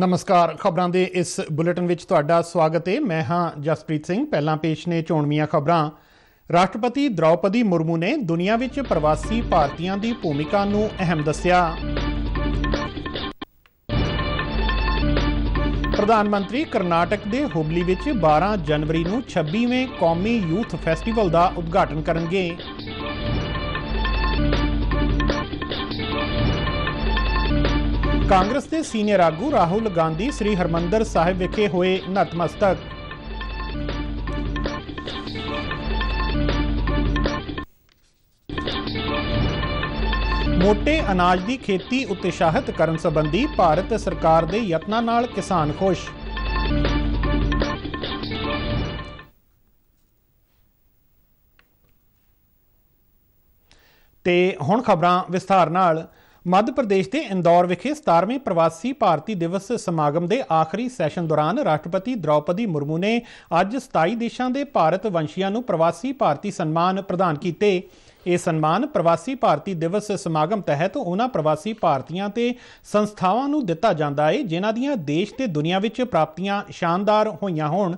ਨਮਸਕਾਰ ਖਬਰਾਂ ਦੇ ਇਸ ਬੁਲੇਟਿਨ ਵਿੱਚ ਤੁਹਾਡਾ ਸਵਾਗਤ ਹੈ ਮੈਂ ਹਾਂ ਜਸਪ੍ਰੀਤ ਸਿੰਘ ਪਹਿਲਾਂ ਪੇਸ਼ ਨੇ ਚੋਣਵੀਆਂ ਖਬਰਾਂ ਰਾਸ਼ਟਰਪਤੀ ਦ੍ਰੌਪਦੀ ਮੁਰਮੂ ਨੇ ਦੁਨੀਆ ਵਿੱਚ ਪ੍ਰਵਾਸੀ ਭਾਰਤੀਆਂ ਦੀ ਭੂਮਿਕਾ ਨੂੰ ਅਹਿਮ ਦੱਸਿਆ ਪ੍ਰਧਾਨ ਮੰਤਰੀ ਕਰਨਾਟਕ ਦੇ ਹੁਬਲੀ ਵਿੱਚ 12 ਜਨਵਰੀ ਨੂੰ 26ਵੇਂ ਕੌਮੀ ਯੂਥ ਫੈਸਟੀਵਲ ਦਾ ਉਦਘਾਟਨ ਕਰਨਗੇ ਕਾਂਗਰਸ ਦੇ ਸੀਨੀਅਰ ਆਗੂ ਰਾਹੁਲ ਗਾਂਧੀ ਸ੍ਰੀ ਹਰਮੰਦਰ ਸਾਹਿਬ ਵਿਖੇ ਹੋਏ ਨਤਮਸਤਕ ਮੋਟੇ ਅਨਾਜ ਦੀ ਖੇਤੀ ਉਤਸ਼ਾਹਿਤ ਕਰਨ ਸੰਬੰਧੀ ਭਾਰਤ ਸਰਕਾਰ ਦੇ ਯਤਨਾਂ ਨਾਲ ਕਿਸਾਨ ਖੁਸ਼ ਤੇ ਹੁਣ ਖਬਰਾਂ ਵਿਸਥਾਰ ਨਾਲ ਮੱਧ ਪ੍ਰਦੇਸ਼ ਦੇ ਇੰਦੌਰ ਵਿਖੇ 17ਵੇਂ ਪ੍ਰਵਾਸੀ ਭਾਰਤੀ ਦਿਵਸ ਸਮਾਗਮ ਦੇ ਆਖਰੀ ਸੈਸ਼ਨ ਦੌਰਾਨ ਰਾਸ਼ਟਰਪਤੀ ਦ੍ਰੌਪਦੀ ਮੁਰਮੂ ਨੇ ਅੱਜ 27 ਦੇਸ਼ਾਂ ਦੇ ਭਾਰਤ ਵੰਸ਼ੀਆਂ ਨੂੰ ਪ੍ਰਵਾਸੀ ਭਾਰਤੀ ਸਨਮਾਨ ਪ੍ਰਦਾਨ ਕੀਤੇ ਇਹ ਸਨਮਾਨ ਪ੍ਰਵਾਸੀ ਭਾਰਤੀ ਦਿਵਸ ਸਮਾਗਮ ਤਹਿਤ ਉਹਨਾਂ ਪ੍ਰਵਾਸੀ ਭਾਰਤੀਆਂ ਤੇ ਸੰਸਥਾਵਾਂ ਨੂੰ ਦਿੱਤਾ ਜਾਂਦਾ ਹੈ ਜਿਨ੍ਹਾਂ ਦੀਆਂ ਦੇਸ਼ ਤੇ ਦੁਨੀਆ ਵਿੱਚ ਪ੍ਰਾਪਤੀਆਂ ਸ਼ਾਨਦਾਰ ਹੋਈਆਂ ਹੋਣ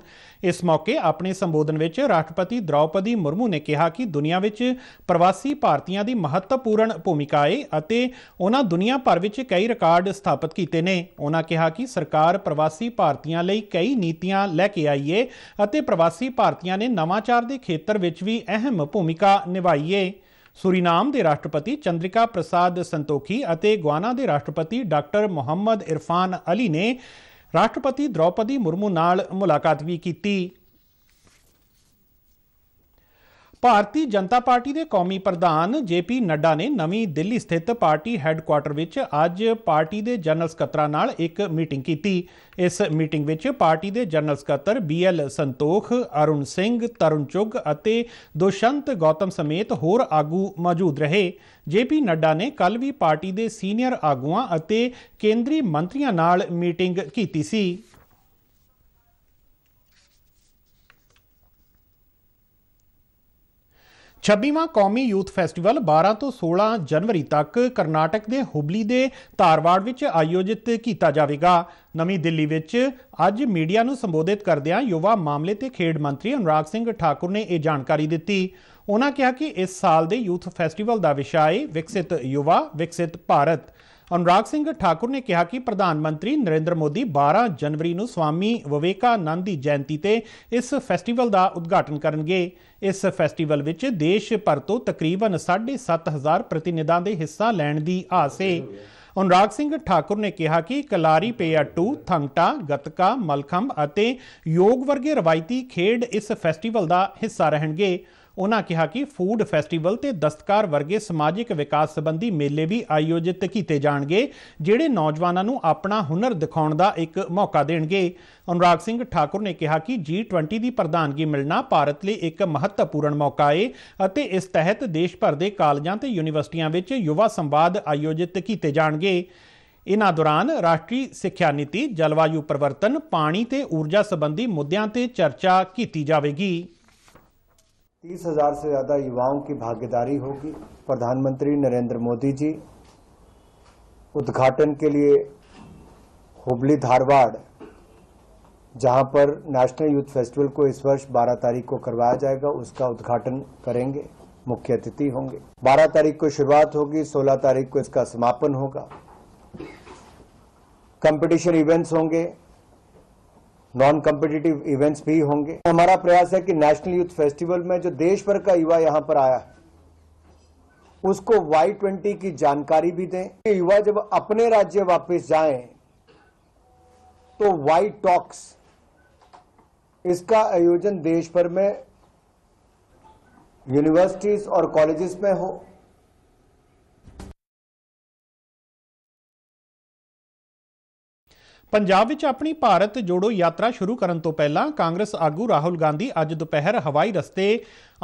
ਇਸ ਮੌਕੇ ਆਪਣੇ ਸੰਬੋਧਨ ਵਿੱਚ ਰਾਸ਼ਟਰਪਤੀ ਦ੍ਰੌਪਦੀ ਮੁਰਮੂ ਨੇ ਕਿਹਾ ਕਿ ਦੁਨੀਆ ਵਿੱਚ ਪ੍ਰਵਾਸੀ ਭਾਰਤੀਆਂ ਦੀ ਮਹੱਤਵਪੂਰਨ ਭੂਮਿਕਾ ਹੈ ਅਤੇ ਉਹਨਾਂ ਦੁਨੀਆ ਭਰ ਵਿੱਚ ਕਈ ਰਿਕਾਰਡ ਸਥਾਪਿਤ ਕੀਤੇ ਨੇ ਉਹਨਾਂ ਕਿਹਾ ਕਿ ਸਰਕਾਰ ਪ੍ਰਵਾਸੀ ਭਾਰਤੀਆਂ ਲਈ ਕਈ ਨੀਤੀਆਂ ਲੈ ਕੇ ਆਈ ਹੈ ਅਤੇ ਪ੍ਰਵਾਸੀ ਭਾਰਤੀਆਂ ਨੇ ਨਵਾਚਾਰ ਦੇ ਖੇਤਰ ਵਿੱਚ ਵੀ ਅਹਿਮ ਭੂਮਿਕਾ ਨਿਭਾਈ ਹੈ ਸੁਰੀਨਾਮ ਦੇ ਰਾਸ਼ਟਰਪਤੀ ਚੰਦ੍ਰਿਕਾ ਪ੍ਰਸਾਦ ਸੰਤੋਖੀ ਅਤੇ ਗੁਆਨਾ ਦੇ ਰਾਸ਼ਟਰਪਤੀ ਡਾਕਟਰ ਮੁਹੰਮਦ ਇਰਫਾਨ ਅਲੀ ਨੇ ਰਾਸ਼ਟਰਪਤੀ ਦ੍ਰੌਪਦੀ ਮੁਰਮੂ ਨਾਲ ਮੁਲਾਕਾਤ ਵੀ ਕੀਤੀ ਭਾਰਤੀ ਜਨਤਾ ਪਾਰਟੀ ਦੇ ਕੌਮੀ ਪ੍ਰਧਾਨ ਜੇਪੀ ਨੱਡਾ ਨੇ ਨਵੀਂ ਦਿੱਲੀ ਸਥਿਤ ਪਾਰਟੀ ਹੈੱਡਕੁਆਰਟਰ ਵਿੱਚ ਅੱਜ ਪਾਰਟੀ ਦੇ ਜਨਰਲ ਸਕੱਤਰਾਂ ਨਾਲ ਇੱਕ ਮੀਟਿੰਗ ਕੀਤੀ ਇਸ ਮੀਟਿੰਗ ਵਿੱਚ ਪਾਰਟੀ ਦੇ ਜਨਰਲ ਸਕੱਤਰ ਬੀਐਲ ਸੰਤੋਖ, ਅਰੁਣ ਸਿੰਘ, ਤਰੁਣ ਚੁਗ ਅਤੇ ਦੁਸ਼ੰਤ ਗੌਤਮ ਸਮੇਤ ਹੋਰ ਆਗੂ ਮੌਜੂਦ ਰਹੇ ਜੇਪੀ ਨੱਡਾ ਨੇ ਕੱਲ ਵੀ ਪਾਰਟੀ ਦੇ ਸੀਨੀਅਰ ਆਗੂਆਂ ਅਤੇ ਕੇਂਦਰੀ ਮੰਤਰੀਆਂ ਨਾਲ ਮੀਟਿੰਗ ਕੀਤੀ ਸੀ 26ਵਾਂ ਕੌਮੀ ਯੂਥ ਫੈਸਟੀਵਲ 12 ਤੋਂ 16 ਜਨਵਰੀ ਤੱਕ ਕਰਨਾਟਕ ਦੇ ਹੁਬਲੀ ਦੇ ਧਾਰਵਾੜ ਵਿੱਚ ਆਯੋਜਿਤ ਕੀਤਾ ਜਾਵੇਗਾ ਨਵੀਂ ਦਿੱਲੀ ਵਿੱਚ ਅੱਜ ਮੀਡੀਆ ਨੂੰ ਸੰਬੋਧਿਤ ਕਰਦਿਆਂ ਯੁਵਾ ਮਾਮਲੇ ਤੇ ਖੇਡ ਮੰਤਰੀ ਅਨੁਰਾਗ ਸਿੰਘ ਠਾਕੁਰ ਨੇ ਇਹ ਜਾਣਕਾਰੀ ਦਿੱਤੀ ਉਹਨਾਂ ਕਿਹਾ ਕਿ ਇਸ ਸਾਲ ਦੇ ਯੂਥ ਫੈਸਟੀਵਲ ਦਾ ਵਿਸ਼ਾ ਹੈ ਵਿਕਸਿਤ ਯੁਵਾ ਵਿਕਸਿਤ ਭਾਰਤ ਅਨੁਰਾਗ ਸਿੰਘ ਠਾਕੁਰ ਨੇ ਕਿਹਾ ਕਿ ਪ੍ਰਧਾਨ ਮੰਤਰੀ ਨਰਿੰਦਰ ਮੋਦੀ 12 ਜਨਵਰੀ ਨੂੰ ਸਵਾਮੀ ਵਿਵੇਕਾਨੰਦ ਦੀ ਜਯੰਤੀ ਤੇ ਇਸ ਫੈਸਟੀਵਲ ਦਾ ਉਦਘਾਟਨ ਕਰਨਗੇ ਇਸ ਫੈਸਟੀਵਲ ਵਿੱਚ ਦੇਸ਼ ਭਰ ਤੋਂ ਤਕਰੀਬਨ 7500 ਪ੍ਰਤੀਨਿਧਾਂ ਦੇ ਹਿੱਸਾ ਲੈਣ ਦੀ ਆਸ ਹੈ ਅਨੁਰਾਗ ਸਿੰਘ ਠਾਕੁਰ ਨੇ ਕਿਹਾ ਕਿ ਕਲਾਰੀ ਪੇਆ 2 ਥੰਗਟਾ ਗਤਕਾ ਮਲਖੰਬ ਅਤੇ ਯੋਗ ਵਰਗੇ ਰਵਾਇਤੀ ਖੇਡ ਇਸ ਫੈਸਟੀਵਲ ਦਾ ਹਿੱਸਾ ਰਹਿਣਗੇ ਉਹਨਾਂ ਕਿਹਾ ਕਿ ਫੂਡ ਫੈਸਟੀਵਲ ਤੇ ਦਸਤਕਾਰ ਵਰਗੇ ਸਮਾਜਿਕ ਵਿਕਾਸ ਸੰਬੰਧੀ ਮੇਲੇ ਵੀ ਆਯੋਜਿਤ ਕੀਤੇ ਜਾਣਗੇ ਜਿਹੜੇ ਨੌਜਵਾਨਾਂ ਨੂੰ ਆਪਣਾ ਹੁਨਰ ਦਿਖਾਉਣ ਦਾ ਇੱਕ ਮੌਕਾ ਦੇਣਗੇ ਅਨੁਰਾਗ ਸਿੰਘ ਠਾਕੁਰ ਨੇ ਕਿਹਾ ਕਿ G20 ਦੀ ਪ੍ਰਧਾਨਗੀ ਮਿਲਣਾ ਭਾਰਤ ਲਈ ਇੱਕ ਮਹੱਤਵਪੂਰਨ ਮੌਕਾ ਹੈ ਅਤੇ ਇਸ ਤਹਿਤ ਦੇਸ਼ ਭਰ ਦੇ ਕਾਲਜਾਂ ਤੇ ਯੂਨੀਵਰਸਿਟੀਆਂ ਵਿੱਚ ਯੁਵਾ ਸੰਵਾਦ ਆਯੋਜਿਤ ਕੀਤੇ ਜਾਣਗੇ ਇਨਾ ਦੌਰਾਨ ਰਾਸ਼ਟਰੀ ਸਿੱਖਿਆ ਨੀਤੀ ਜਲਵਾਯੂ ਪਰਿਵਰਤਨ ਪਾਣੀ ਤੇ ਊਰਜਾ ਸੰਬੰਧੀ ਮੁੱਦਿਆਂ ਤੇ ਚਰਚਾ ਕੀਤੀ ਜਾਵੇਗੀ तीस हजार से ज़्यादा युवाओं की भागीदारी होगी प्रधानमंत्री नरेंद्र मोदी जी उद्घाटन के लिए हुबली धारवाड़ जहां पर नेशनल यूथ फेस्टिवल को इस वर्ष 12 तारीख को करवाया जाएगा उसका उद्घाटन करेंगे मुख्य अतिथि होंगे 12 तारीख को शुरुआत होगी 16 तारीख को इसका समापन होगा कंपटीशन इवेंट्स होंगे नॉन कम्पिटिटिव इवेंट्स भी होंगे हमारा प्रयास है कि नेशनल यूथ फेस्टिवल में जो देश भर का युवा यहाँ पर आया है उसको वाई ट्वेंटी की जानकारी भी दें युवा जब अपने राज्य वापस जाए तो वाई टॉक्स इसका आयोजन देश भर में यूनिवर्सिटीज और कॉलेजेस में हो ਪੰਜਾਬ ਵਿੱਚ ਆਪਣੀ ਭਾਰਤ ਜੋੜੋ ਯਾਤਰਾ ਸ਼ੁਰੂ ਕਰਨ ਤੋਂ ਪਹਿਲਾਂ ਕਾਂਗਰਸ ਆਗੂ ਰਾਹੁਲ ਗਾਂਧੀ ਅੱਜ ਦੁਪਹਿਰ ਹਵਾਈ ਰਸਤੇ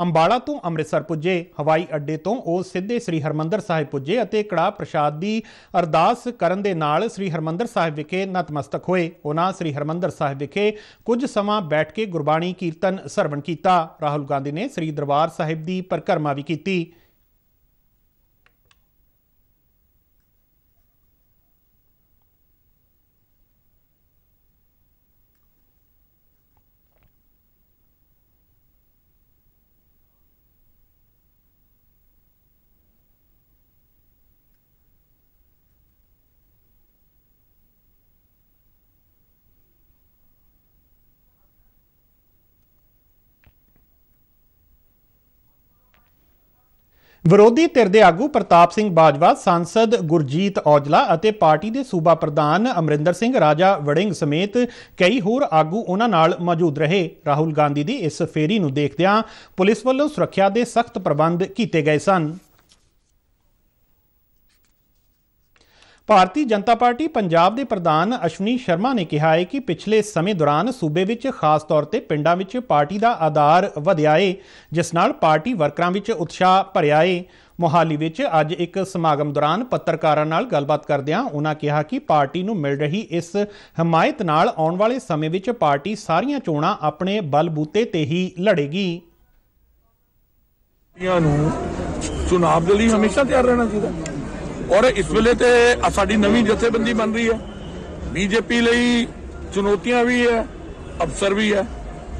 ਅੰਬਾਲਾ ਤੋਂ ਅੰਮ੍ਰਿਤਸਰ ਪੁੱਜੇ ਹਵਾਈ ਅੱਡੇ ਤੋਂ ਉਹ ਸਿੱਧੇ ਸ੍ਰੀ ਹਰਮੰਦਰ ਸਾਹਿਬ ਪੁੱਜੇ ਅਤੇ ਕੜਾ ਪ੍ਰਸ਼ਾਦ ਦੀ ਅਰਦਾਸ ਕਰਨ ਦੇ ਨਾਲ ਸ੍ਰੀ ਹਰਮੰਦਰ ਸਾਹਿਬ ਵਿਖੇ ਨਤਮਸਤਕ ਹੋਏ ਉਹਨਾਂ ਸ੍ਰੀ ਹਰਮੰਦਰ ਸਾਹਿਬ ਵਿਖੇ ਕੁਝ ਸਮਾਂ ਬੈਠ ਕੇ ਗੁਰਬਾਣੀ ਕੀਰਤਨ ਸਰਵਣ ਕੀਤਾ ਰਾਹੁਲ ਗਾਂਧੀ ਨੇ ਸ੍ਰੀ ਦਰਬਾਰ ਸਾਹਿਬ ਦੀ ਪਰਕਰਮਾ ਵੀ ਕੀਤੀ ਵਿਰੋਧੀ ਧਿਰ ਦੇ ਆਗੂ ਪ੍ਰਤਾਪ ਸਿੰਘ ਬਾਜਵਾ ਸੰਸਦ ਗੁਰਜੀਤ ਔਜਲਾ ਅਤੇ ਪਾਰਟੀ ਦੇ ਸੂਬਾ ਪ੍ਰਧਾਨ ਅਮਰਿੰਦਰ ਸਿੰਘ ਰਾਜਾ ਵੜਿੰਗ ਸਮੇਤ ਕਈ ਹੋਰ ਆਗੂ ਉਹਨਾਂ ਨਾਲ ਮੌਜੂਦ ਰਹੇ ਰਾਹੁਲ ਗਾਂਧੀ ਦੀ ਇਸ ਫੇਰੀ ਨੂੰ ਦੇਖਦਿਆਂ ਪੁਲਿਸ ਵੱਲੋਂ ਸੁਰੱਖਿਆ ਦੇ ਸਖਤ ਪ੍ਰਬੰਧ ਕੀਤੇ ਗਏ ਸਨ ਭਾਰਤੀ ਜਨਤਾ ਪਾਰਟੀ ਪੰਜਾਬ ਦੇ ਪ੍ਰਧਾਨ ਅਸ਼ਵਨੀ ਸ਼ਰਮਾ ਨੇ ਕਿਹਾ ਹੈ ਕਿ ਪਿਛਲੇ ਸਮੇਂ ਦੌਰਾਨ ਸੂਬੇ ਵਿੱਚ ਖਾਸ ਤੌਰ ਤੇ ਪਿੰਡਾਂ ਵਿੱਚ ਪਾਰਟੀ ਦਾ ਆਧਾਰ ਵਧਿਆ ਹੈ ਜਿਸ ਨਾਲ ਪਾਰਟੀ ਵਰਕਰਾਂ ਵਿੱਚ ਉਤਸ਼ਾਹ ਭਰਿਆ ਹੈ ਮੋਹਾਲੀ ਵਿੱਚ ਅੱਜ ਇੱਕ ਸਮਾਗਮ ਦੌਰਾਨ ਪੱਤਰਕਾਰਾਂ ਨਾਲ ਗੱਲਬਾਤ ਕਰਦਿਆਂ ਉਹਨਾਂ ਕਿਹਾ ਕਿ ਪਾਰਟੀ ਨੂੰ ਮਿਲ ਰਹੀ ਇਸ ਹਮਾਇਤ ਨਾਲ ਆਉਣ ਵਾਲੇ ਸਮੇਂ ਵਿੱਚ ਪਾਰਟੀ ਸਾਰੀਆਂ ਚੋਣਾਂ ਆਪਣੇ ਬਲਬੂਤੇ ਤੇ ਹੀ ਲੜੇਗੀ ਨੂੰ ਚੋਣਾਂ ਦੇ ਲਈ ਹਮੇਸ਼ਾ ਤਿਆਰ ਰਹਿਣਾ ਚਾਹੀਦਾ ਔਰ ਇਸ ਵੇਲੇ ਤੇ ਸਾਡੀ ਨਵੀਂ ਜਥੇਬੰਦੀ ਬਣ ਰਹੀ ਹੈ ਬੀਜੇਪੀ ਲਈ ਚੁਣੌਤੀਆਂ ਵੀ ਹੈ ਅਫਸਰ ਵੀ ਹੈ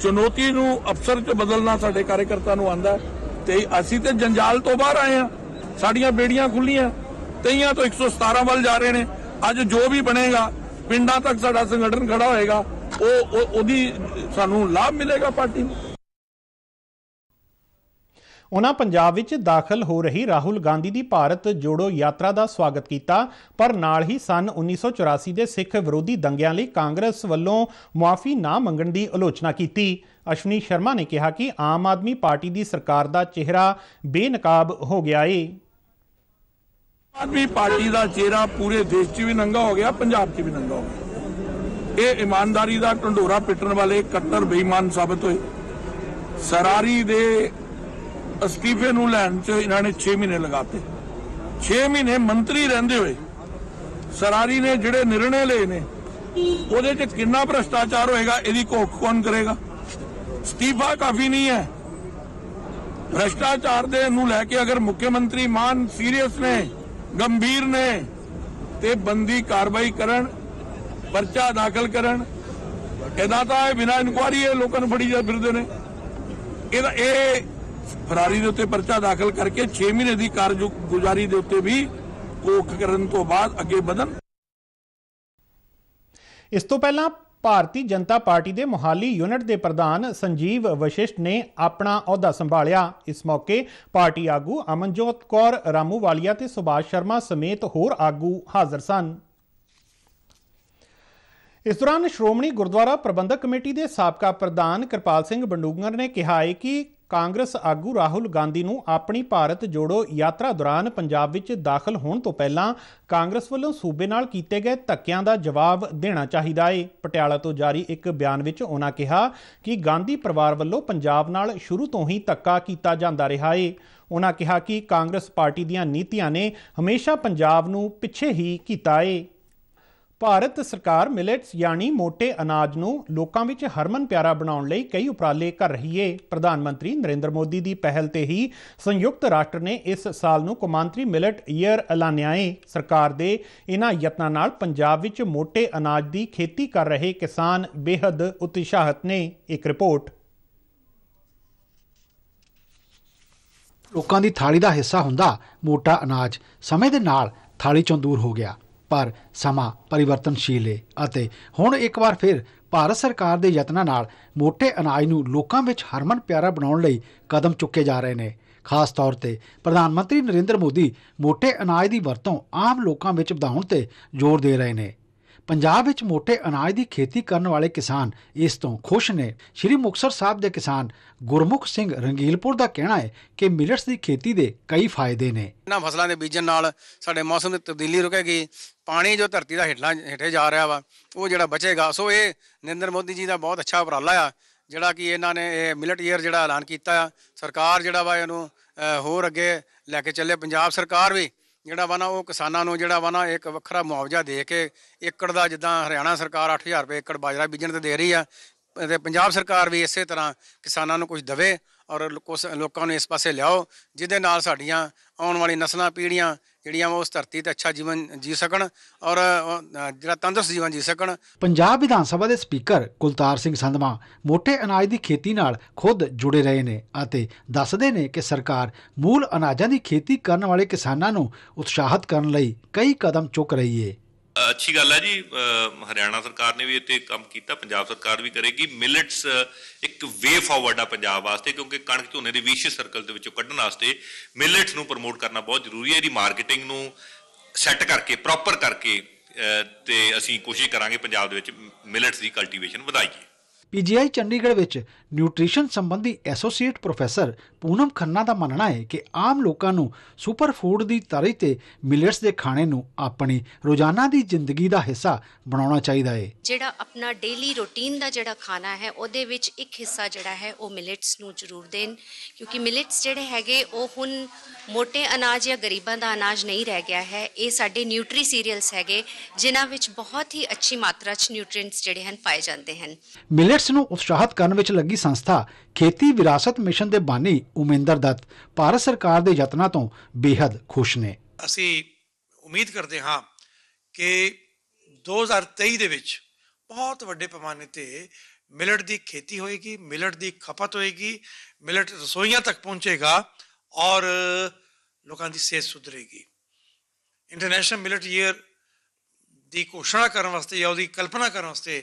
ਚੁਣੌਤੀ ਨੂੰ ਅਫਸਰ ਤੇ ਬਦਲਣਾ ਸਾਡੇ ਕਾਰਜਕਰਤਾ ਨੂੰ ਆਂਦਾ ਤੇ ਅਸੀਂ ਤੇ ਜੰਜਾਲ ਤੋਂ ਬਾਹਰ ਆਏ ਆ ਸਾਡੀਆਂ ਬੇੜੀਆਂ ਖੁੱਲੀਆਂ ਤਈਆਂ ਤੋਂ 117 ਵੱਲ ਜਾ ਰਹੇ ਨੇ ਅੱਜ ਜੋ ਵੀ ਬਣੇਗਾ ਪਿੰਡਾਂ ਤੱਕ ਸਾਡਾ ਸੰਗਠਨ ਖੜਾ ਹੋਏਗਾ ਉਹ ਉਹਦੀ ਸਾਨੂੰ ਲਾਭ ਮਿਲੇਗਾ ਪਾਰਟੀ ਨੂੰ ਉਹਨਾਂ ਪੰਜਾਬ ਵਿੱਚ ਦਾਖਲ ਹੋ ਰਹੀ ਰਾਹੁਲ ਗਾਂਧੀ ਦੀ ਭਾਰਤ ਜੋੜੋ ਯਾਤਰਾ ਦਾ ਸਵਾਗਤ ਕੀਤਾ ਪਰ ਨਾਲ ਹੀ ਸਨ 1984 ਦੇ ਸਿੱਖ ਵਿਰੋਧੀ ਦੰਗਿਆਂ ਲਈ ਕਾਂਗਰਸ ਵੱਲੋਂ ਮੁਆਫੀ ਨਾ ਮੰਗਣ ਦੀ ਆਲੋਚਨਾ ਕੀਤੀ ਅਸ਼ਵਨੀ ਸ਼ਰਮਾ ਨੇ ਕਿਹਾ ਕਿ ਆਮ ਆਦਮੀ ਪਾਰਟੀ ਦੀ ਸਰਕਾਰ ਦਾ ਚਿਹਰਾ ਬੇਨਕਾਬ ਹੋ ਗਿਆ ਏ ਆਦਮੀ ਪਾਰਟੀ ਦਾ ਚਿਹਰਾ ਪੂਰੇ ਦੇਸ਼ 'ਚ ਵੀ ਨੰਗਾ ਹੋ ਗਿਆ ਪੰਜਾਬ 'ਚ ਵੀ ਨੰਗਾ ਹੋ ਗਿਆ ਇਹ ਇਮਾਨਦਾਰੀ ਦਾ ਢੰਡੋਰਾ ਪਿੱਟਣ ਵਾਲੇ ਕੱਟਰ ਬੇਈਮਾਨ ਸਾਬਤ ਹੋਏ ਸਰਾਰੀ ਦੇ ਅਸਤੀਫੇ ਨੂੰ ਲੈਣ 'ਚ ਇਹਨਾਂ ਨੇ 6 ਮਹੀਨੇ ਲਗਾਤੇ 6 ਮਹੀਨੇ ਮੰਤਰੀ ਰਹਿੰਦੇ ਹੋਏ ਸਰਾਰੀ ਨੇ ਜਿਹੜੇ ਨਿਰਣੇ ਲਏ ਨੇ ਉਹਦੇ 'ਚ ਕਿੰਨਾ ਭ੍ਰਸ਼ਟਾਚਾਰ ਹੋਏਗਾ ਇਹਦੀ ਕੋਖ ਕੌਣ ਕਰੇਗਾ ਅਸਤੀਫਾ ਕਾਫੀ ਨਹੀਂ ਹੈ ਭ੍ਰਸ਼ਟਾਚਾਰ ਦੇ ਨੂੰ ਲੈ ਕੇ ਅਗਰ ਮੁੱਖ ਮੰਤਰੀ ਮਾਨ ਸੀਰੀਅਸ ਨੇ ਗੰਭੀਰ ਨੇ ਤੇ ਬੰਦੀ ਕਾਰਵਾਈ ਕਰਨ ਪਰਚਾ ਦਾਖਲ ਕਰਨ ਇਹਦਾ ਤਾਂ ਬਿਨਾ ਇਨਕੁਆਰੀ ਇਹ ਲੋਕਾਂ ਨੂੰ ਫੜੀ ਜਾ ਫਿਰਦੇ ਨੇ ਇਹਦਾ ਇਹ ਫਰਾਰੀ ਦੇ ਉੱਤੇ ਪਰਚਾ ਦਾਖਲ ਕਰਕੇ 6 ਮਹੀਨੇ ਦੀ ਗੁਜ਼ਾਰੀ ਦੇ ਉੱਤੇ ਵੀ ਕੋਖ ਕਰਨ ਤੋਂ ਬਾਅਦ ਅੱਗੇ ਵਧਣ ਇਸ ਤੋਂ ਪਹਿਲਾਂ ਭਾਰਤੀ ਜਨਤਾ ਪਾਰਟੀ ਦੇ ਮੁਹਾਲੀ ਯੂਨਿਟ ਦੇ ਪ੍ਰਧਾਨ ਸੰਜੀਵ ਵਸ਼ਿਸ਼ਟ ਨੇ ਆਪਣਾ ਅਹੁਦਾ ਸੰਭਾਲਿਆ ਇਸ ਮੌਕੇ ਪਾਰਟੀ ਆਗੂ ਅਮਨਜੋਤ ਕੌਰ ਰਾਮੂ ਵਾਲੀਆ ਤੇ ਸੁਭਾਸ਼ ਸ਼ਰਮਾ ਸਮੇਤ ਹੋਰ ਆਗੂ ਹਾਜ਼ਰ ਸਨ ਇਸ ਦੌਰਾਨ ਸ਼੍ਰੋਮਣੀ ਗੁਰਦੁਆਰਾ ਪ੍ਰਬੰਧਕ ਕਮੇਟੀ ਦੇ ਸਾਬਕਾ ਪ੍ਰਧਾਨ ਕਿਰਪਾਲ ਸਿੰਘ ਬੰਡੂਗਰ ਨੇ ਕਿਹਾ ਹੈ ਕਿ ਕਾਂਗਰਸ ਆਗੂ ਰਾਹੁਲ ਗਾਂਧੀ ਨੂੰ ਆਪਣੀ ਭਾਰਤ ਜੋੜੋ ਯਾਤਰਾ ਦੌਰਾਨ ਪੰਜਾਬ ਵਿੱਚ ਦਾਖਲ ਹੋਣ ਤੋਂ ਪਹਿਲਾਂ ਕਾਂਗਰਸ ਵੱਲੋਂ ਸੂਬੇ ਨਾਲ ਕੀਤੇ ਗਏ ਧੱਕਿਆਂ ਦਾ ਜਵਾਬ ਦੇਣਾ ਚਾਹੀਦਾ ਏ ਪਟਿਆਲਾ ਤੋਂ ਜਾਰੀ ਇੱਕ ਬਿਆਨ ਵਿੱਚ ਉਹਨਾਂ ਕਿਹਾ ਕਿ ਗਾਂਧੀ ਪਰਿਵਾਰ ਵੱਲੋਂ ਪੰਜਾਬ ਨਾਲ ਸ਼ੁਰੂ ਤੋਂ ਹੀ ਧੱਕਾ ਕੀਤਾ ਜਾਂਦਾ ਰਿਹਾ ਏ ਉਹਨਾਂ ਕਿਹਾ ਕਿ ਕਾਂਗਰਸ ਪਾਰਟੀ ਦੀਆਂ ਨੀਤੀਆਂ ਨੇ ਹਮੇਸ਼ਾ ਪੰਜਾਬ ਨੂੰ ਪਿੱਛੇ ਹੀ ਕੀਤਾ ਏ ਭਾਰਤ ਸਰਕਾਰ ਮਿਲਟਸ ਯਾਨੀ ਮੋٹے ਅਨਾਜ ਨੂੰ ਲੋਕਾਂ ਵਿੱਚ ਹਰਮਨ ਪਿਆਰਾ ਬਣਾਉਣ ਲਈ ਕਈ ਉਪਰਾਲੇ ਕਰ ਰਹੀ ਏ ਪ੍ਰਧਾਨ ਮੰਤਰੀ ਨਰਿੰਦਰ ਮੋਦੀ ਦੀ ਪਹਿਲ ਤੇ ਹੀ ਸੰਯੁਕਤ ਰਾਸ਼ਟਰ ਨੇ ਇਸ ਸਾਲ ਨੂੰ ਕੁਮਾਂਤਰੀ ਮਿਲਟ ਈਅਰ ਐਲਾਨਿਆ ਏ ਸਰਕਾਰ ਦੇ ਇਨ੍ਹਾਂ ਯਤਨਾਂ ਨਾਲ ਪੰਜਾਬ ਵਿੱਚ ਮੋٹے ਅਨਾਜ ਦੀ ਖੇਤੀ ਕਰ ਰਹੇ ਕਿਸਾਨ ਬੇहद ਉਤਸ਼ਾਹਤ ਨੇ ਇੱਕ ਰਿਪੋਰਟ ਲੋਕਾਂ ਦੀ ਥਾਲੀ ਦਾ ਹਿੱਸਾ ਹੁੰਦਾ ਮੋਟਾ ਅਨਾਜ ਸਮੇਂ ਦੇ ਨਾਲ ਥਾਲੀ ਚੋਂ ਦੂਰ ਹੋ ਗਿਆ ਪਰ ਸਮਾਂ ਪਰਿਵਰਤਨਸ਼ੀਲ ਹੈ ਅਤੇ ਹੁਣ ਇੱਕ ਵਾਰ ਫਿਰ ਭਾਰਤ ਸਰਕਾਰ ਦੇ ਯਤਨਾਂ ਨਾਲ ਮੋٹے ਅਨਾਜ ਨੂੰ ਲੋਕਾਂ ਵਿੱਚ ਹਰਮਨ ਪਿਆਰਾ ਬਣਾਉਣ ਲਈ ਕਦਮ ਚੁੱਕੇ ਜਾ ਰਹੇ ਨੇ ਖਾਸ ਤੌਰ ਤੇ ਪ੍ਰਧਾਨ ਮੰਤਰੀ ਨਰਿੰਦਰ ਮੋਦੀ ਮੋٹے ਅਨਾਜ ਦੀ ਵਰਤੋਂ ਆਮ ਲੋਕਾਂ ਵਿੱਚ ਵਧਾਉਣ ਤੇ ਜ਼ੋਰ ਦੇ ਰਹੇ ਨੇ ਪੰਜਾਬ ਵਿੱਚ ਮੋٹے ਅਨਾਜ ਦੀ ਖੇਤੀ ਕਰਨ ਵਾਲੇ ਕਿਸਾਨ ਇਸ ਤੋਂ ਖੁਸ਼ ਨੇ ਸ਼੍ਰੀ ਮੁਕਸਰ ਸਾਹਿਬ ਦੇ ਕਿਸਾਨ ਗੁਰਮੁਖ ਸਿੰਘ ਰੰਗੀਲਪੁਰ ਦਾ ਕਹਿਣਾ ਹੈ ਕਿ ਮਿਲਟਸ ਦੀ ਖੇਤੀ ਦੇ ਕਈ ਫਾਇਦੇ ਨੇ ਇਹਨਾਂ ਫਸਲਾਂ ਦੇ ਬੀਜਣ ਨਾਲ ਸਾਡੇ ਮੌਸਮ ਦੀ ਤਬਦੀਲੀ ਰੁਕੇਗੀ ਪਾਣੀ ਜੋ ਧਰਤੀ ਦਾ ਹੇਠਾਂ ਹੇਠੇ ਜਾ ਰਿਹਾ ਵਾ ਉਹ ਜਿਹੜਾ ਬਚੇਗਾ ਸੋ ਇਹ ਨਿੰਦਰ ਮੋਦੀ ਜੀ ਦਾ ਬਹੁਤ ਅੱਛਾ ਉਪਰਾਲਾ ਆ ਜਿਹੜਾ ਕਿ ਇਹਨਾਂ ਨੇ ਇਹ ਮਿਲਟ ਈਅਰ ਜਿਹੜਾ ਐਲਾਨ ਕੀਤਾ ਆ ਸਰਕਾਰ ਜਿਹੜਾ ਵਾ ਇਹਨੂੰ ਹੋਰ ਅੱਗੇ ਲੈ ਕੇ ਚੱਲੇ ਪੰਜਾਬ ਸਰਕਾਰ ਵੀ ਜਿਹੜਾ ਵਾ ਨਾ ਉਹ ਕਿਸਾਨਾਂ ਨੂੰ ਜਿਹੜਾ ਵਾ ਨਾ ਇੱਕ ਵੱਖਰਾ ਮੁਆਵਜ਼ਾ ਦੇ ਕੇ ਏਕੜ ਦਾ ਜਿੱਦਾਂ ਹਰਿਆਣਾ ਸਰਕਾਰ 8000 ਰੁਪਏ ਏਕੜ ਬਾਜਰਾ ਬੀਜਣ ਤੇ ਦੇ ਰਹੀ ਆ ਤੇ ਪੰਜਾਬ ਸਰਕਾਰ ਵੀ ਇਸੇ ਤਰ੍ਹਾਂ ਕਿਸਾਨਾਂ ਨੂੰ ਕੁਝ ਦਵੇ ਔਰ ਲੋਕਾਂ ਨੂੰ ਇਸ ਪਾਸੇ ਲਿਆਓ ਜਿਹਦੇ ਨਾਲ ਸਾਡੀਆਂ ਆਉਣ ਵਾਲੀ ਨਸਲਾਂ ਪੀੜ੍ਹੀਆਂ ਜਿਹੜੀਆਂ ਉਹ ਉਸ ਧਰਤੀ ਤੇ ਅੱਛਾ ਜੀਵਨ ਜੀ ਸਕਣ ਔਰ ਜਿਹੜਾ ਤੰਦਰੁਸਤ ਜੀਵਨ ਜੀ ਸਕਣ ਪੰਜਾਬ ਵਿਧਾਨ ਸਭਾ ਦੇ ਸਪੀਕਰ ਕੁਲਤਾਰ ਸਿੰਘ ਸੰਧਵਾ ਮੋٹے ਅਨਾਜ ਦੀ ਖੇਤੀ ਨਾਲ ਖੁਦ ਜੁੜੇ ਰਹੇ ਨੇ ਅਤੇ ਦੱਸਦੇ ਨੇ ਕਿ ਸਰਕਾਰ ਮੂਲ ਅਨਾਜਾਂ ਦੀ ਖੇਤੀ ਕਰਨ ਵਾਲੇ ਕਿਸਾਨਾਂ ਨੂੰ ਉਤਸ਼ਾਹਿਤ ਕਰਨ ਲਈ ਕਈ ਕਦਮ ਚੁੱਕ ਰਹੀ ਹੈ ਅੱਛੀ ਗੱਲ ਹੈ ਜੀ ਹਰਿਆਣਾ ਸਰਕਾਰ ਨੇ ਵੀ ਇੱਥੇ ਕੰਮ ਕੀਤਾ ਪੰਜਾਬ ਸਰਕਾਰ ਵੀ ਕਰੇਗੀ ਮਿਲਟਸ ਇੱਕ ਵੇ ਫਾਰਵਰਡ ਆ ਪੰਜਾਬ ਵਾਸਤੇ ਕਿਉਂਕਿ ਕਣਕ ਝੋਨੇ ਦੇ ਵਿਸ਼ੇ ਸਰਕਲ ਦੇ ਵਿੱਚੋਂ ਕੱਢਣ ਵਾਸਤੇ ਮਿਲਟਸ ਨੂੰ ਪ੍ਰਮੋਟ ਕਰਨਾ ਬਹੁਤ ਜ਼ਰੂਰੀ ਹੈ ਇਹਦੀ ਮਾਰਕੀਟਿੰਗ ਨੂੰ ਸੈੱਟ ਕਰਕੇ ਪ੍ਰੋਪਰ ਕਰਕੇ ਤੇ ਅਸੀਂ ਕੋਸ਼ਿਸ਼ ਕਰਾਂਗੇ ਪੰਜਾਬ ਦੇ ਵਿੱਚ ਮਿਲਟਸ ਦੀ ਕਲਟੀਵੇਸ਼ਨ ਵਧਾਈਏ ਪੀਜੀਆਈ ਚੰਡੀਗੜ੍ਹ ਵਿੱਚ ਨਿਊਟ੍ਰੀਸ਼ਨ ਸੰਬੰਧੀ ਐਸੋਸੀਏਟ ਪ੍ਰੋਫੈਸਰ ਪੂਨਮ ਖੰਨਾ ਦਾ ਮੰਨਣਾ ਹੈ ਕਿ ਆਮ ਲੋਕਾਂ ਨੂੰ ਸੁਪਰ ਫੂਡ ਦੀ ਤਰੀ ਤੇ ਮਿਲਟਸ ਦੇ ਖਾਣੇ ਨੂੰ ਆਪਣੀ ਰੋਜ਼ਾਨਾ ਦੀ ਜ਼ਿੰਦਗੀ ਦਾ ਹਿੱਸਾ ਬਣਾਉਣਾ ਚਾਹੀਦਾ ਹੈ ਜਿਹੜਾ ਆਪਣਾ ਡੇਲੀ ਰੁਟੀਨ ਦਾ ਜਿਹੜਾ ਖਾਣਾ ਹੈ ਉਹਦੇ ਵਿੱਚ ਇੱਕ ਹਿੱਸਾ ਜਿਹੜਾ ਹੈ ਉਹ ਮਿਲਟਸ ਨੂੰ ਜ਼ਰੂਰ ਦੇਣ ਕਿਉਂਕਿ ਮਿਲਟਸ ਜਿਹੜੇ ਹੈਗੇ ਉਹ ਹੁਣ ਮੋٹے ਅਨਾਜ ਜਾਂ ਗਰੀਬਾਂ ਦਾ ਅਨਾਜ ਨਹੀਂ ਰਹਿ ਗਿਆ ਹੈ ਇਹ ਸਾਡੇ ਨਿਊਟਰੀ ਸੀਰੀਅਲਸ ਹੈਗੇ ਜਿਨ੍ਹਾਂ ਵਿੱਚ ਬਹੁਤ ਹੀ ਅੱਛੀ ਮਾਤਰਾ 'ਚ ਨਿਊਟ੍ਰੀਐਂਟਸ ਜਿਹੜੇ ਹਨ ਪਾਏ ਜਾਂਦੇ ਹਨ ਮਿਲਟ ਕੈਡਟਸ ਨੂੰ ਉਤਸ਼ਾਹਤ ਕਰਨ ਵਿੱਚ ਲੱਗੀ ਸੰਸਥਾ ਖੇਤੀ ਵਿਰਾਸਤ ਮਿਸ਼ਨ ਦੇ ਬਾਨੀ ਉਮੇਂਦਰ ਦੱਤ ਭਾਰਤ ਸਰਕਾਰ ਦੇ ਯਤਨਾਂ ਤੋਂ ਬੇहद ਖੁਸ਼ ਨੇ ਅਸੀਂ ਉਮੀਦ ਕਰਦੇ ਹਾਂ ਕਿ 2023 ਦੇ ਵਿੱਚ ਬਹੁਤ ਵੱਡੇ ਪੈਮਾਨੇ ਤੇ ਮਿਲਟ ਦੀ ਖੇਤੀ ਹੋਏਗੀ ਮਿਲਟ ਦੀ ਖਪਤ ਹੋਏਗੀ ਮਿਲਟ ਰਸੋਈਆਂ ਤੱਕ ਪਹੁੰਚੇਗਾ ਔਰ ਲੋਕਾਂ ਦੀ ਸਿਹਤ ਸੁਧਰੇਗੀ ਇੰਟਰਨੈਸ਼ਨਲ ਮਿਲਟ ਈਅਰ ਦੀ ਘੋਸ਼ਣਾ ਕਰਨ ਵਾਸਤੇ ਜਾਂ ਉਹਦੀ ਕਲਪਨਾ ਕਰਨ ਵਾਸਤੇ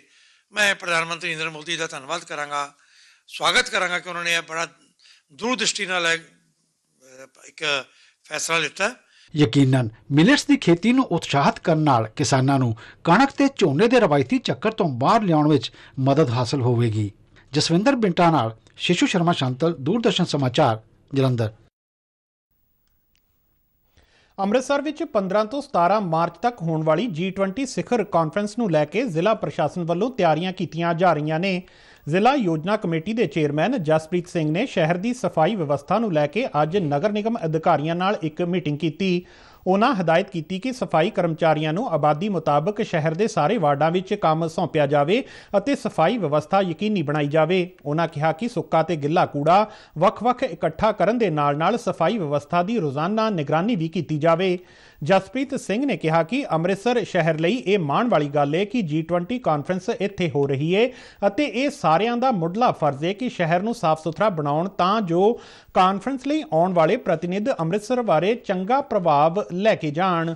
ਮੈਂ ਪ੍ਰਧਾਨ ਮੰਤਰੀ ਨਰਿੰਦਰ ਮੋਦੀ ਦਾ ਧੰਨਵਾਦ ਕਰਾਂਗਾ ਸਵਾਗਤ ਕਰਾਂਗਾ ਕਿ ਉਹਨਾਂ ਨੇ ਇਹ ਬੜਾ ਦੂਰਦ੍ਰਿਸ਼ਟੀ ਨਾਲ ਇੱਕ ਫੈਸਲਾ ਲਿੱਤਾ ਯਕੀਨਨ ਮਿਲਟਸ ਦੀ ਖੇਤੀ ਨੂੰ ਉਤਸ਼ਾਹਤ ਕਰਨ ਨਾਲ ਕਿਸਾਨਾਂ ਨੂੰ ਕਣਕ ਤੇ ਝੋਨੇ ਦੇ ਰਵਾਇਤੀ ਚੱਕਰ ਤੋਂ ਬਾਹਰ ਲਿਆਉਣ ਵਿੱਚ ਮਦਦ ਹਾਸਲ ਹੋਵੇਗੀ ਜਸਵਿੰਦਰ ਬਿੰਟਾ ਨਾਲ ਸ਼ਿਸ਼ੂ ਸ਼ਰਮਾ ਸ਼ਾਂਤਲ ਦੂਰਦਰਸ਼ਨ ਸਮਾਚਾਰ ਜਲੰਧਰ ਅੰਮ੍ਰਿਤਸਰ ਵਿੱਚ 15 ਤੋਂ 17 ਮਾਰਚ ਤੱਕ ਹੋਣ ਵਾਲੀ G20 ਸਿਖਰ ਕਾਨਫਰੰਸ ਨੂੰ ਲੈ ਕੇ ਜ਼ਿਲ੍ਹਾ ਪ੍ਰਸ਼ਾਸਨ ਵੱਲੋਂ ਤਿਆਰੀਆਂ ਕੀਤੀਆਂ ਜਾ ਰਹੀਆਂ ਨੇ ਜ਼ਿਲ੍ਹਾ ਯੋਜਨਾ ਕਮੇਟੀ ਦੇ ਚੇਅਰਮੈਨ ਜਸਪ੍ਰੀਤ ਸਿੰਘ ਨੇ ਸ਼ਹਿਰ ਦੀ ਸਫਾਈ ਵਿਵਸਥਾ ਨੂੰ ਲੈ ਕੇ ਅੱਜ ਨਗਰ ਨਿਗਮ ਅਧਿਕਾਰੀਆਂ ਨਾਲ ਇੱਕ ਮੀਟਿੰਗ ਕੀਤੀ ਉਹਨਾਂ ਹਦਾਇਤ ਕੀਤੀ ਕਿ ਸਫਾਈ ਕਰਮਚਾਰੀਆਂ ਨੂੰ ਆਬਾਦੀ ਮੁਤਾਬਕ ਸ਼ਹਿਰ ਦੇ ਸਾਰੇ ਵਾਰਡਾਂ ਵਿੱਚ ਕੰਮ ਸੌਂਪਿਆ ਜਾਵੇ ਅਤੇ ਸਫਾਈ ਵਿਵਸਥਾ ਯਕੀਨੀ ਬਣਾਈ ਜਾਵੇ ਉਹਨਾਂ ਕਿਹਾ ਕਿ ਸੁੱਕਾ ਤੇ ਗਿੱਲਾ ਕੂੜਾ ਵੱਖ-ਵੱਖ ਇਕੱਠਾ ਕਰਨ ਦੇ ਨਾਲ-ਨਾਲ ਸਫਾਈ ਵਿਵਸਥਾ ਦੀ ਰੋਜ਼ਾਨਾ ਨਿਗਰਾਨੀ ਵੀ ਕੀਤੀ ਜਾਵੇ ਜਸਪ੍ਰੀਤ ਸਿੰਘ ਨੇ ਕਿਹਾ ਕਿ ਅੰਮ੍ਰਿਤਸਰ ਸ਼ਹਿਰ ਲਈ ਇਹ ਮਾਣ ਵਾਲੀ ਗੱਲ ਹੈ ਕਿ G20 ਕਾਨਫਰੰਸ ਇੱਥੇ ਹੋ ਰਹੀ ਹੈ ਅਤੇ ਇਹ ਸਾਰਿਆਂ ਦਾ ਮੁੱਢਲਾ ਫਰਜ਼ ਹੈ ਕਿ ਸ਼ਹਿਰ ਨੂੰ ਸਾਫ਼ ਸੁਥਰਾ ਬਣਾਉਣ ਤਾਂ ਜੋ ਕਾਨਫਰੰਸ ਲਈ ਆਉਣ ਵਾਲੇ ਪ੍ਰਤੀਨਿਧ ਅੰਮ੍ਰਿਤਸਰ ਬਾਰੇ ਚੰਗਾ ਪ੍ਰਭਾਵ ਲੈ ਕੇ ਜਾਣ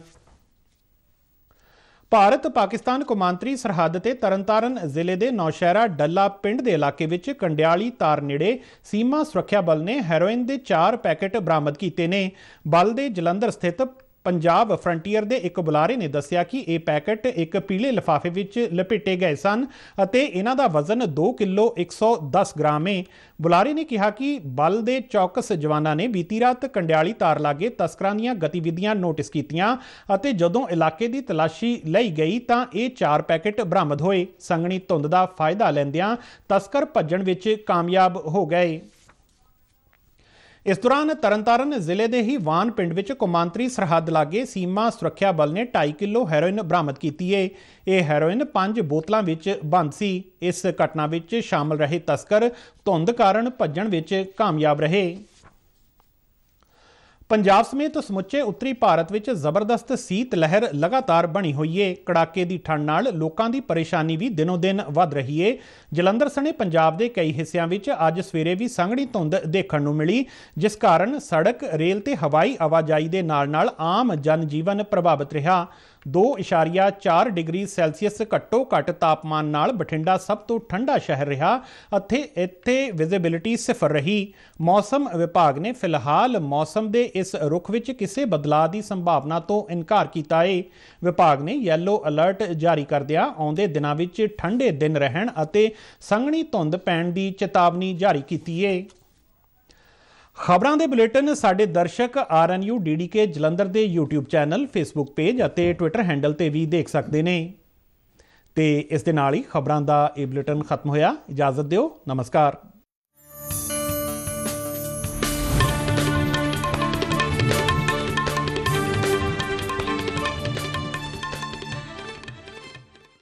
ਭਾਰਤ ਪਾਕਿਸਤਾਨ ਕੋਮਾਂਤਰੀ ਸਰਹੱਦ ਤੇ ਤਰਨਤਾਰਨ ਜ਼ਿਲ੍ਹੇ ਦੇ ਨੌਸ਼ਹਿਰਾ ਡੱਲਾ ਪਿੰਡ ਦੇ ਇਲਾਕੇ ਵਿੱਚ ਕੰਡਿਆਲੀ ਤਾਰ ਨੇੜੇ ਸੀਮਾ ਸੁਰੱਖਿਆ ਬਲ ਨੇ ਹੈਰੋਇਨ ਦੇ 4 ਪੈਕੇਟ ਬਰਾਮਦ ਕੀਤੇ ਨੇ ਬਲ ਦੇ ਜਲੰਧਰ ਸਥਿਤ ਪੰਜਾਬ ਫਰੰਟੀਅਰ ਦੇ ਇੱਕ ਬੁਲਾਰੇ ਨੇ ਦੱਸਿਆ ਕਿ ਇਹ ਪੈਕੇਟ ਇੱਕ ਪੀਲੇ ਲਿਫਾਫੇ ਵਿੱਚ ਲਪੇਟੇ ਗਏ ਸਨ ਅਤੇ ਇਹਨਾਂ ਦਾ ਵਜ਼ਨ 2 ਕਿਲੋ 110 ਗ੍ਰਾਮ ਹੈ ਬੁਲਾਰੇ ਨੇ ਕਿਹਾ ਕਿ ਬਲ ਦੇ ਚੌਕਸ ਜਵਾਨਾਂ ਨੇ ਬੀਤੀ ਰਾਤ ਕੰਡਿਆਲੀ ਤਾਰ ਲਾਗੇ ਤਸਕਰਾਂ ਦੀਆਂ ਗਤੀਵਿਧੀਆਂ ਨੋਟਿਸ ਕੀਤੀਆਂ ਅਤੇ ਜਦੋਂ ਇਲਾਕੇ ਦੀ ਤਲਾਸ਼ੀ ਲਈ ਗਈ ਤਾਂ ਇਹ ਚਾਰ ਪੈਕੇਟ ਬਰਾਮਦ ਹੋਏ ਸੰਗਣੀ ਧੁੰਦ ਦਾ ਫਾਇਦਾ ਲੈਂਦਿਆਂ ਤਸਕਰ ਭੱਜਣ ਵਿੱਚ ਕਾਮਯਾਬ ਹੋ ਗਏ ਇਸ ਦੌਰਾਨ ਤਰਨਤਾਰਨ ਜ਼ਿਲ੍ਹੇ ਦੇ ਹੀ ਵਾਨ ਪਿੰਡ ਵਿੱਚ ਕੁਮਾਂਤਰੀ ਸਰਹੱਦ ਲਾਗੇ ਸੀਮਾ ਸੁਰੱਖਿਆ ਬਲ ਨੇ 2.5 ਕਿਲੋ ਹੈਰੋਇਨ ਬਰਾਮਦ ਕੀਤੀ ਹੈ ਇਹ ਹੈਰੋਇਨ ਪੰਜ ਬੋਤਲਾਂ ਵਿੱਚ ਬੰਦ ਸੀ ਇਸ ਘਟਨਾ ਵਿੱਚ ਸ਼ਾਮਲ ਰਹੇ ਤਸਕਰ ਧੁੰਦ ਕਾਰਨ ਭੱਜਣ ਵਿੱਚ ਕਾਮਯਾਬ ਰਹੇ ਪੰਜਾਬ ਸਮੇਤ ਸਮੁੱਚੇ ਉੱਤਰੀ ਭਾਰਤ ਵਿੱਚ ਜ਼ਬਰਦਸਤ ਸੀਤ ਲਹਿਰ ਲਗਾਤਾਰ ਬਣੀ ਹੋਈ ਏ ਕੜਾਕੇ ਦੀ ਠੰਡ ਨਾਲ ਲੋਕਾਂ ਦੀ ਪਰੇਸ਼ਾਨੀ ਵੀ ਦਿਨੋ-ਦਿਨ ਵੱਧ ਰਹੀ ਏ ਜਲੰਧਰ ਸਣੇ ਪੰਜਾਬ ਦੇ ਕਈ ਹਿੱਸਿਆਂ ਵਿੱਚ ਅੱਜ ਸਵੇਰੇ ਵੀ ਸੰਘਣੀ ਧੁੰਦ ਦੇਖਣ ਨੂੰ ਮਿਲੀ ਜਿਸ ਕਾਰਨ ਸੜਕ ਰੇਲ ਤੇ ਹਵਾਈ ਆਵਾਜਾਈ ਦੇ ਨਾਲ-ਨਾਲ ਆਮ ਜਨ ਜੀਵਨ ਪ੍ਰਭਾਵਿਤ ਰਿਹਾ 2.4 ਡਿਗਰੀ ਸੈਲਸੀਅਸ ਘੱਟੋ ਘੱਟ ਤਾਪਮਾਨ ਨਾਲ ਬਠਿੰਡਾ ਸਭ ਤੋਂ ਠੰਡਾ ਸ਼ਹਿਰ ਰਿਹਾ ਅਤੇ ਇੱਥੇ ਵਿਜ਼ਿਬਿਲਿਟੀ ਸਿਫਰ ਰਹੀ ਮੌਸਮ ਵਿਭਾਗ ਨੇ ਫਿਲਹਾਲ ਮੌਸਮ ਦੇ ਇਸ ਰੁਖ ਵਿੱਚ ਕਿਸੇ ਬਦਲਾਅ ਦੀ ਸੰਭਾਵਨਾ ਤੋਂ ਇਨਕਾਰ ਕੀਤਾ ਹੈ ਵਿਭਾਗ ਨੇ ਯੈਲੋ ਅਲਰਟ ਜਾਰੀ ਦਿਆ ਆਉਂਦੇ ਦਿਨਾਂ ਵਿੱਚ ਠੰਡੇ ਦਿਨ ਰਹਿਣ ਅਤੇ ਸੰਘਣੀ ਧੁੰਦ ਪੈਣ ਦੀ ਚੇਤਾਵਨੀ ਜਾਰੀ ਕੀਤੀ ਹੈ ਖਬਰਾਂ ਦੇ ਬੁਲੇਟਿਨ ਸਾਡੇ ਦਰਸ਼ਕ RNU DDK ਜਲੰਧਰ ਦੇ YouTube ਚੈਨਲ Facebook ਪੇਜ ਅਤੇ Twitter ਹੈਂਡਲ ਤੇ ਵੀ ਦੇਖ ਸਕਦੇ ਨੇ ਤੇ ਇਸ ਦੇ ਨਾਲ ਹੀ ਖਬਰਾਂ ਦਾ ਇਹ ਬੁਲੇਟਿਨ ਖਤਮ ਹੋਇਆ ਇਜਾਜ਼ਤ ਦਿਓ ਨਮਸਕਾਰ